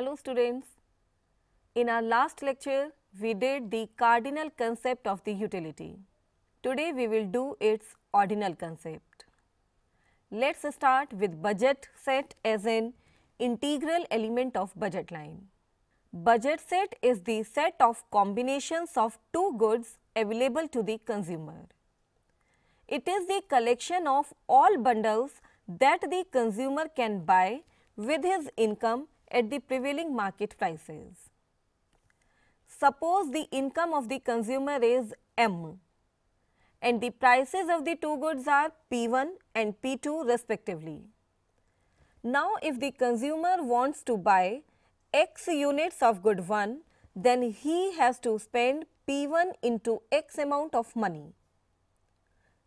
Hello students. In our last lecture, we did the cardinal concept of the utility. Today, we will do its ordinal concept. Let's start with budget set as an integral element of budget line. Budget set is the set of combinations of two goods available to the consumer. It is the collection of all bundles that the consumer can buy with his income at the prevailing market prices. Suppose the income of the consumer is M and the prices of the two goods are P1 and P2 respectively. Now, if the consumer wants to buy x units of good 1, then he has to spend P1 into x amount of money.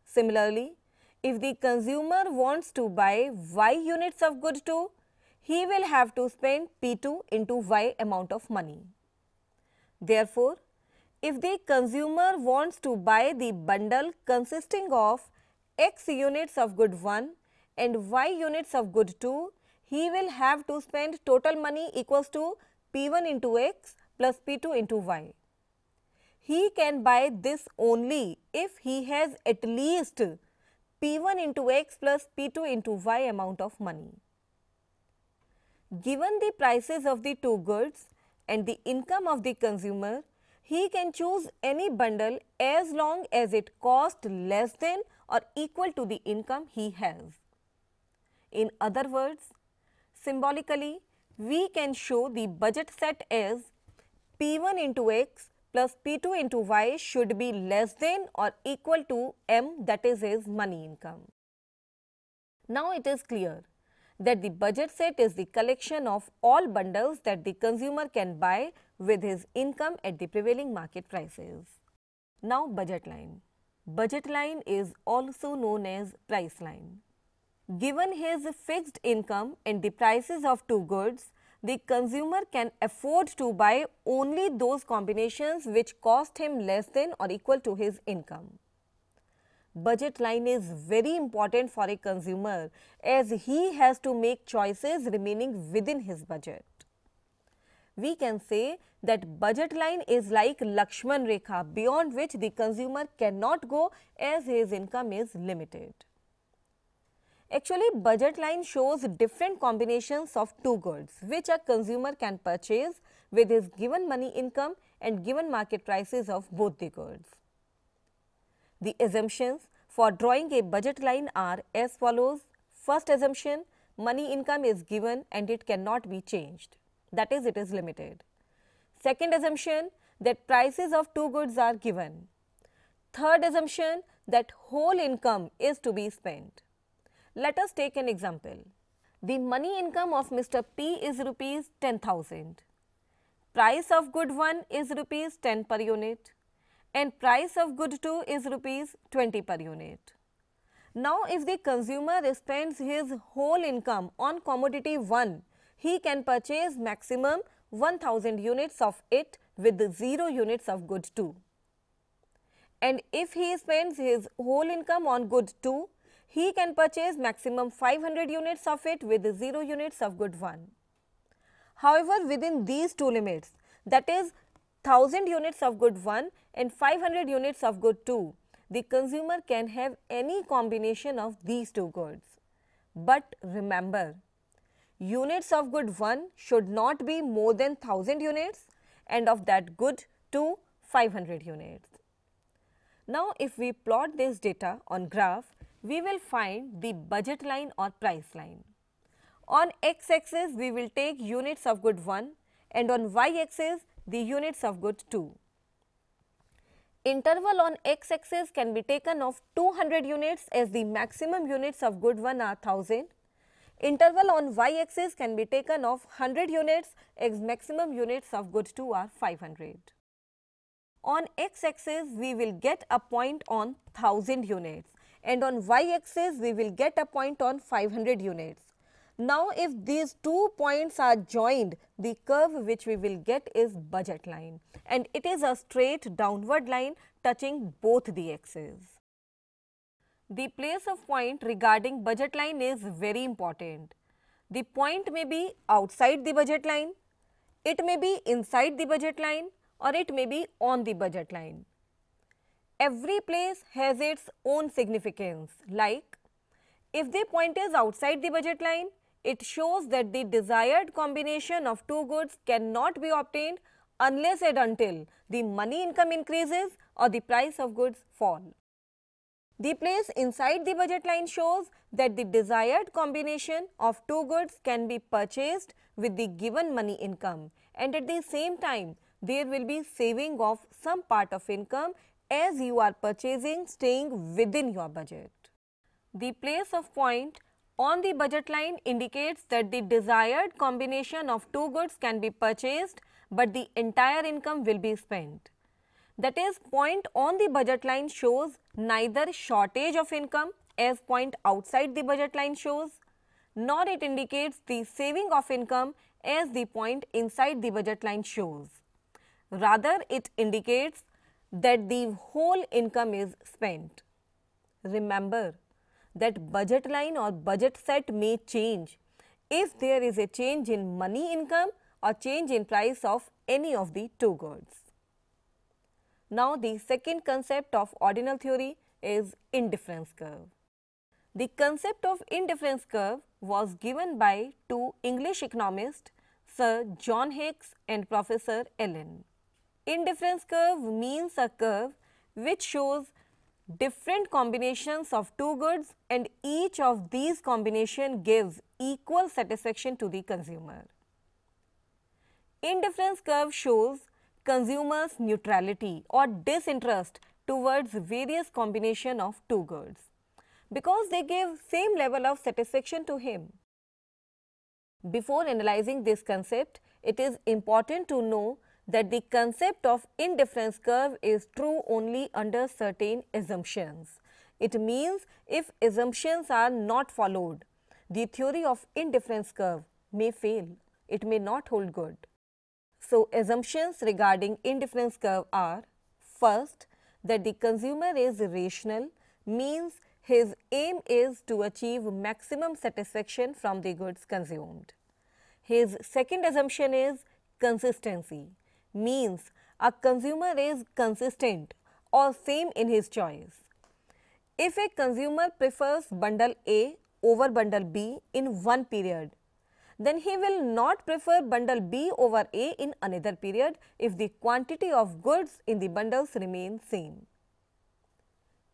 Similarly, if the consumer wants to buy y units of good 2, he will have to spend P2 into Y amount of money. Therefore, if the consumer wants to buy the bundle consisting of X units of good 1 and Y units of good 2, he will have to spend total money equals to P1 into X plus P2 into Y. He can buy this only if he has at least P1 into X plus P2 into Y amount of money. Given the prices of the two goods and the income of the consumer, he can choose any bundle as long as it costs less than or equal to the income he has. In other words, symbolically, we can show the budget set as P1 into x plus P2 into y should be less than or equal to m that is his money income. Now it is clear that the budget set is the collection of all bundles that the consumer can buy with his income at the prevailing market prices. Now budget line. Budget line is also known as price line. Given his fixed income and the prices of two goods, the consumer can afford to buy only those combinations which cost him less than or equal to his income budget line is very important for a consumer as he has to make choices remaining within his budget. We can say that budget line is like Lakshman Rekha beyond which the consumer cannot go as his income is limited. Actually, budget line shows different combinations of two goods which a consumer can purchase with his given money income and given market prices of both the goods. The assumptions for drawing a budget line are as follows. First assumption, money income is given and it cannot be changed. That is, it is limited. Second assumption, that prices of two goods are given. Third assumption, that whole income is to be spent. Let us take an example. The money income of Mr. P is rupees 10,000. Price of good 1 is rupees 10 per unit and price of good 2 is rupees 20 per unit. Now, if the consumer spends his whole income on commodity 1, he can purchase maximum 1000 units of it with 0 units of good 2. And if he spends his whole income on good 2, he can purchase maximum 500 units of it with 0 units of good 1. However, within these two limits, that is 1000 units of good 1 and 500 units of good 2, the consumer can have any combination of these two goods. But remember, units of good 1 should not be more than 1000 units and of that good 2, 500 units. Now, if we plot this data on graph, we will find the budget line or price line. On x axis, we will take units of good 1 and on y axis, the units of good 2. Interval on x-axis can be taken of 200 units as the maximum units of good one are 1000. Interval on y-axis can be taken of 100 units as maximum units of good 2 are 500. On x-axis, we will get a point on 1000 units and on y-axis, we will get a point on 500 units. Now, if these two points are joined, the curve which we will get is budget line and it is a straight downward line touching both the axes. The place of point regarding budget line is very important. The point may be outside the budget line, it may be inside the budget line or it may be on the budget line. Every place has its own significance like if the point is outside the budget line, it shows that the desired combination of two goods cannot be obtained unless and until the money income increases or the price of goods fall. The place inside the budget line shows that the desired combination of two goods can be purchased with the given money income and at the same time there will be saving of some part of income as you are purchasing staying within your budget. The place of point on the budget line indicates that the desired combination of two goods can be purchased but the entire income will be spent. That is point on the budget line shows neither shortage of income as point outside the budget line shows nor it indicates the saving of income as the point inside the budget line shows. Rather it indicates that the whole income is spent. Remember, that budget line or budget set may change if there is a change in money income or change in price of any of the two goods. Now, the second concept of ordinal theory is indifference curve. The concept of indifference curve was given by two English economists, Sir John Hicks and Professor Allen. Indifference curve means a curve which shows different combinations of two goods and each of these combination gives equal satisfaction to the consumer. Indifference curve shows consumers neutrality or disinterest towards various combination of two goods because they give same level of satisfaction to him. Before analyzing this concept, it is important to know that the concept of indifference curve is true only under certain assumptions. It means if assumptions are not followed, the theory of indifference curve may fail, it may not hold good. So, assumptions regarding indifference curve are first that the consumer is rational means his aim is to achieve maximum satisfaction from the goods consumed. His second assumption is consistency means a consumer is consistent or same in his choice. If a consumer prefers bundle A over bundle B in one period, then he will not prefer bundle B over A in another period if the quantity of goods in the bundles remain same.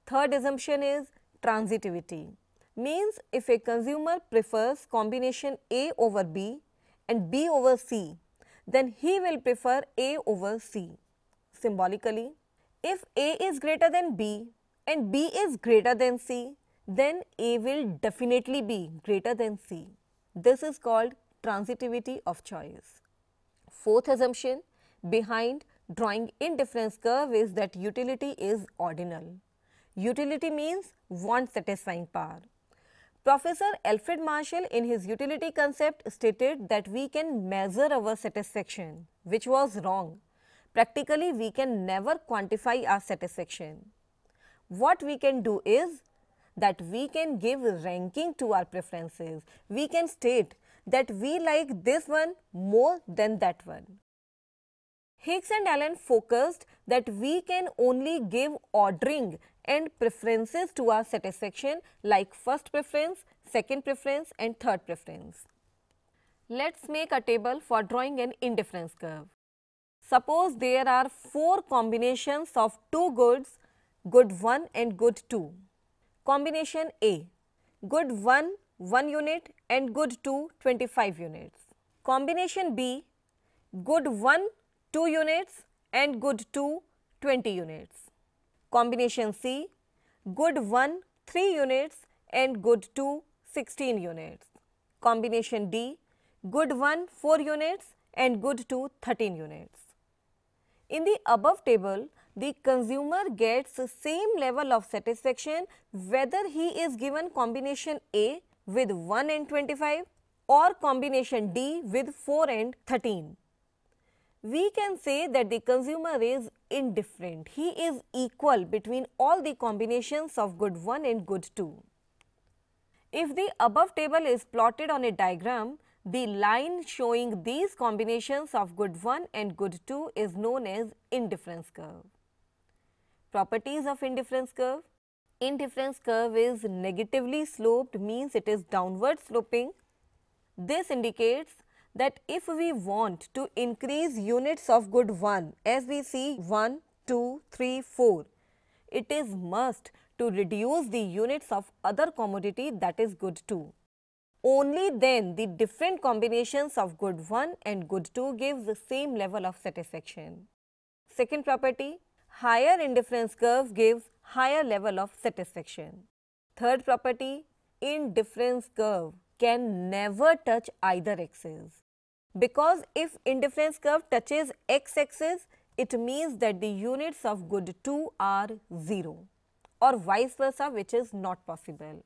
Third assumption is transitivity means if a consumer prefers combination A over B and B over C then he will prefer A over C. Symbolically, if A is greater than B and B is greater than C, then A will definitely be greater than C. This is called transitivity of choice. Fourth assumption behind drawing indifference curve is that utility is ordinal. Utility means want satisfying power. Professor Alfred Marshall in his utility concept stated that we can measure our satisfaction, which was wrong. Practically, we can never quantify our satisfaction. What we can do is that we can give ranking to our preferences. We can state that we like this one more than that one. Higgs and Allen focused that we can only give ordering and preferences to our satisfaction like first preference, second preference and third preference. Let's make a table for drawing an indifference curve. Suppose there are four combinations of two goods, good 1 and good 2. Combination A, good 1, 1 unit and good 2, 25 units. Combination B, good 1, 2 units and good 2 20 units. Combination C good 1 3 units and good 2 16 units. Combination D good 1 4 units and good 2 13 units. In the above table, the consumer gets the same level of satisfaction whether he is given combination A with 1 and 25 or combination D with 4 and 13 we can say that the consumer is indifferent. He is equal between all the combinations of good 1 and good 2. If the above table is plotted on a diagram, the line showing these combinations of good 1 and good 2 is known as indifference curve. Properties of indifference curve Indifference curve is negatively sloped means it is downward sloping. This indicates that if we want to increase units of good 1 as we see 1, 2, 3, 4, it is must to reduce the units of other commodity that is good 2. Only then the different combinations of good 1 and good 2 gives the same level of satisfaction. Second property, higher indifference curve gives higher level of satisfaction. Third property, indifference curve can never touch either axis. Because if indifference curve touches x axis, it means that the units of good 2 are 0 or vice versa which is not possible.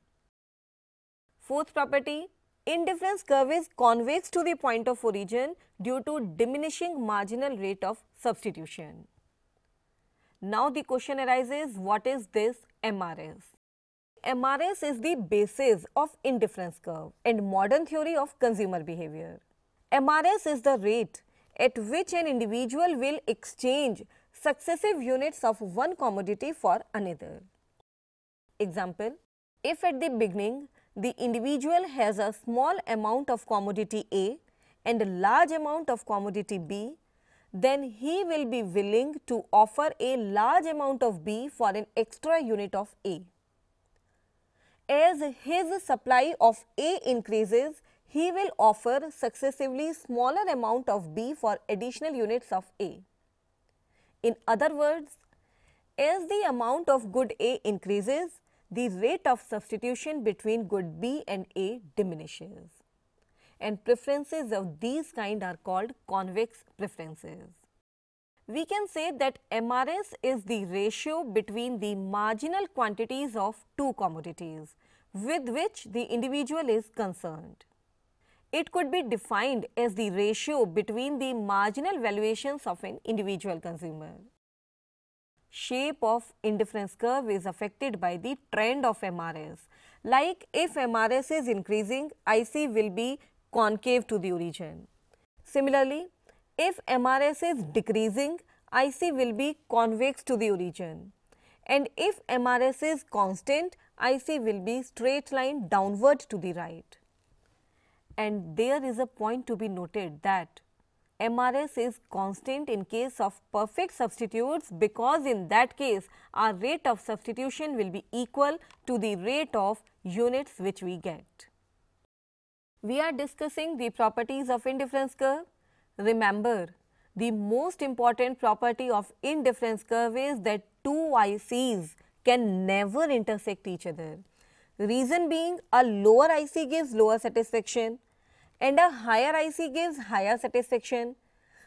Fourth property, indifference curve is convex to the point of origin due to diminishing marginal rate of substitution. Now the question arises what is this MRS? MRS is the basis of indifference curve and modern theory of consumer behavior. MRS is the rate at which an individual will exchange successive units of one commodity for another. Example, if at the beginning the individual has a small amount of commodity A and a large amount of commodity B, then he will be willing to offer a large amount of B for an extra unit of A. As his supply of A increases, he will offer successively smaller amount of B for additional units of A. In other words, as the amount of good A increases, the rate of substitution between good B and A diminishes. And preferences of these kind are called convex preferences we can say that MRS is the ratio between the marginal quantities of two commodities with which the individual is concerned. It could be defined as the ratio between the marginal valuations of an individual consumer. Shape of indifference curve is affected by the trend of MRS. Like if MRS is increasing, IC will be concave to the origin. Similarly, if MRS is decreasing, IC will be convex to the origin. And if MRS is constant, IC will be straight line downward to the right. And there is a point to be noted that MRS is constant in case of perfect substitutes because in that case our rate of substitution will be equal to the rate of units which we get. We are discussing the properties of indifference curve. Remember, the most important property of indifference curve is that two ICs can never intersect each other. Reason being a lower IC gives lower satisfaction and a higher IC gives higher satisfaction.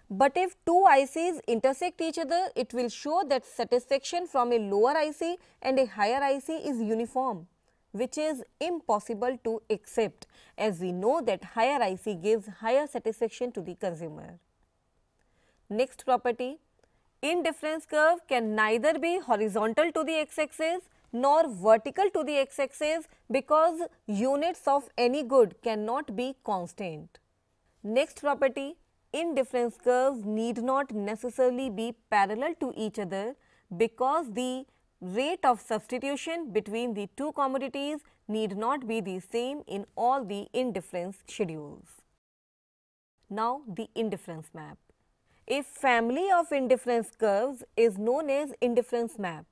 But if two ICs intersect each other, it will show that satisfaction from a lower IC and a higher IC is uniform which is impossible to accept as we know that higher IC gives higher satisfaction to the consumer. Next property, indifference curve can neither be horizontal to the x-axis nor vertical to the x-axis because units of any good cannot be constant. Next property, indifference curves need not necessarily be parallel to each other because the rate of substitution between the two commodities need not be the same in all the indifference schedules. Now, the indifference map. A family of indifference curves is known as indifference map.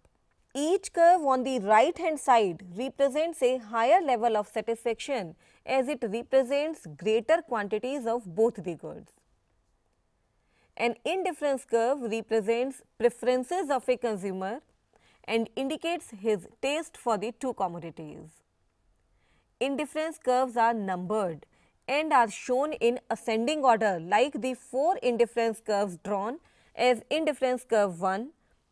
Each curve on the right hand side represents a higher level of satisfaction as it represents greater quantities of both the goods. An indifference curve represents preferences of a consumer and indicates his taste for the two commodities. Indifference curves are numbered and are shown in ascending order like the four indifference curves drawn as indifference curve 1,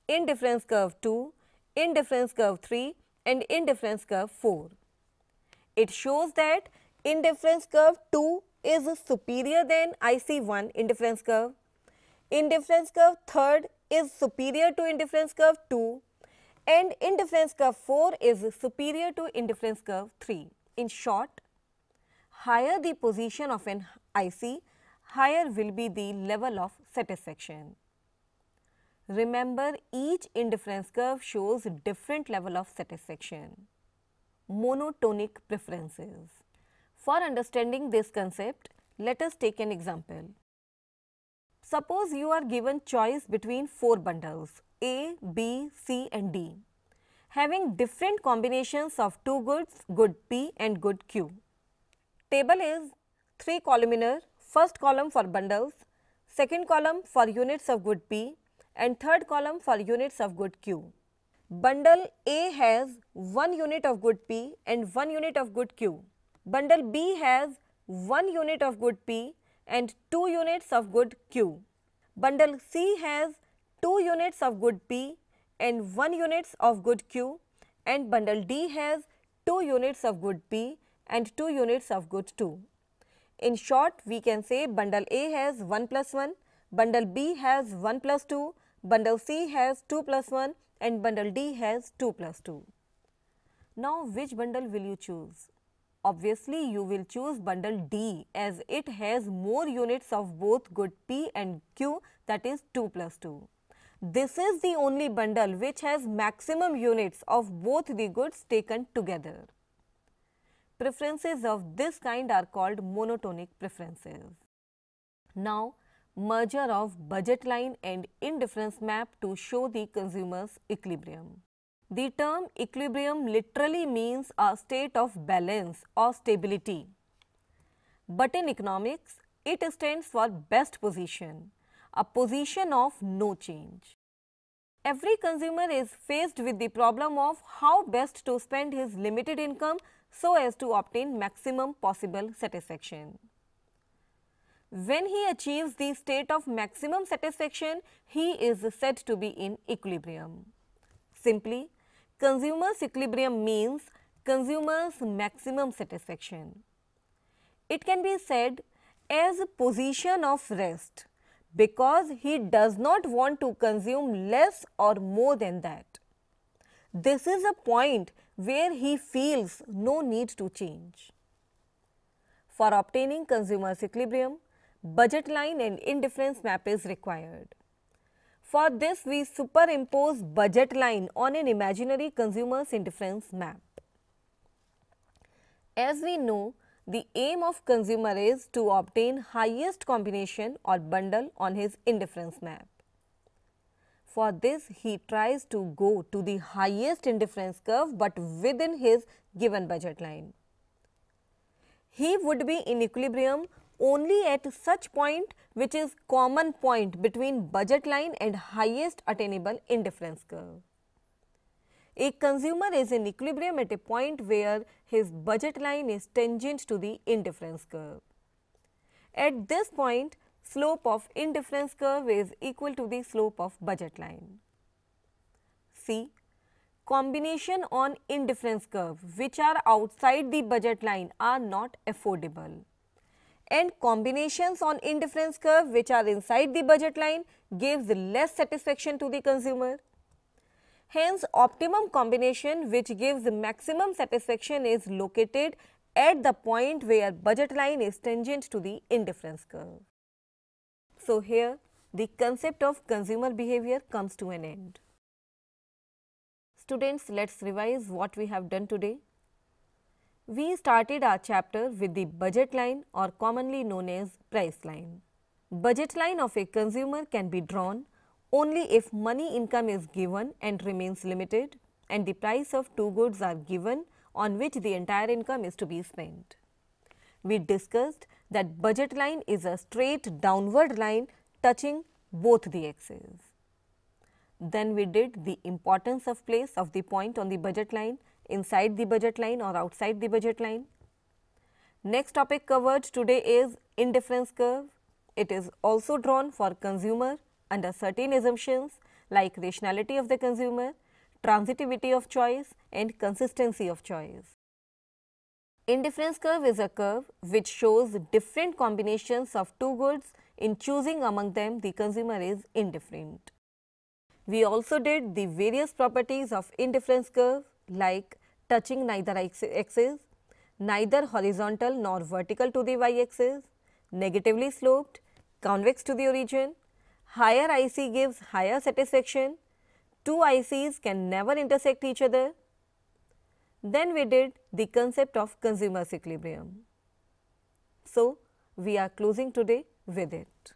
indifference curve 2, indifference curve 3 and indifference curve 4. It shows that indifference curve 2 is superior than IC1 indifference curve. Indifference curve 3rd is superior to indifference curve 2 and indifference curve 4 is superior to indifference curve 3. In short, higher the position of an IC, higher will be the level of satisfaction. Remember, each indifference curve shows different level of satisfaction. Monotonic preferences. For understanding this concept, let us take an example. Suppose you are given choice between four bundles a, B, C and D, having different combinations of two goods, good P and good Q. Table is 3 columnar, first column for bundles, second column for units of good P and third column for units of good Q. Bundle A has 1 unit of good P and 1 unit of good Q. Bundle B has 1 unit of good P and 2 units of good Q. Bundle C has 2 units of good P and 1 units of good Q and bundle D has 2 units of good P and 2 units of good 2. In short, we can say bundle A has 1 plus 1, bundle B has 1 plus 2, bundle C has 2 plus 1 and bundle D has 2 plus 2. Now, which bundle will you choose? Obviously, you will choose bundle D as it has more units of both good P and Q that is 2 plus 2. This is the only bundle which has maximum units of both the goods taken together. Preferences of this kind are called monotonic preferences. Now, merger of budget line and indifference map to show the consumer's equilibrium. The term equilibrium literally means a state of balance or stability. But in economics, it stands for best position a position of no change. Every consumer is faced with the problem of how best to spend his limited income so as to obtain maximum possible satisfaction. When he achieves the state of maximum satisfaction, he is said to be in equilibrium. Simply, consumer's equilibrium means consumer's maximum satisfaction. It can be said as a position of rest because he does not want to consume less or more than that. This is a point where he feels no need to change. For obtaining consumer's equilibrium, budget line and indifference map is required. For this, we superimpose budget line on an imaginary consumer's indifference map. As we know, the aim of consumer is to obtain highest combination or bundle on his indifference map. For this, he tries to go to the highest indifference curve but within his given budget line. He would be in equilibrium only at such point which is common point between budget line and highest attainable indifference curve. A consumer is in equilibrium at a point where his budget line is tangent to the indifference curve. At this point, slope of indifference curve is equal to the slope of budget line. C. Combination on indifference curve which are outside the budget line are not affordable and combinations on indifference curve which are inside the budget line gives less satisfaction to the consumer. Hence, optimum combination which gives maximum satisfaction is located at the point where budget line is tangent to the indifference curve. So, here the concept of consumer behavior comes to an end. Students, let us revise what we have done today. We started our chapter with the budget line or commonly known as price line. Budget line of a consumer can be drawn only if money income is given and remains limited and the price of two goods are given on which the entire income is to be spent. We discussed that budget line is a straight downward line touching both the axes. Then we did the importance of place of the point on the budget line inside the budget line or outside the budget line. Next topic covered today is indifference curve. It is also drawn for consumer under certain assumptions like rationality of the consumer, transitivity of choice and consistency of choice. Indifference curve is a curve which shows different combinations of two goods in choosing among them the consumer is indifferent. We also did the various properties of indifference curve like touching neither axis, neither horizontal nor vertical to the y axis, negatively sloped, convex to the origin higher IC gives higher satisfaction, two ICs can never intersect each other. Then we did the concept of consumer's equilibrium. So, we are closing today with it.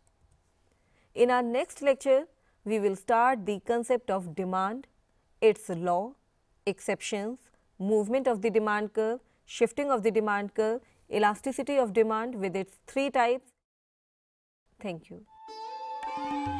In our next lecture, we will start the concept of demand, its law, exceptions, movement of the demand curve, shifting of the demand curve, elasticity of demand with its three types. Thank you. Thank you.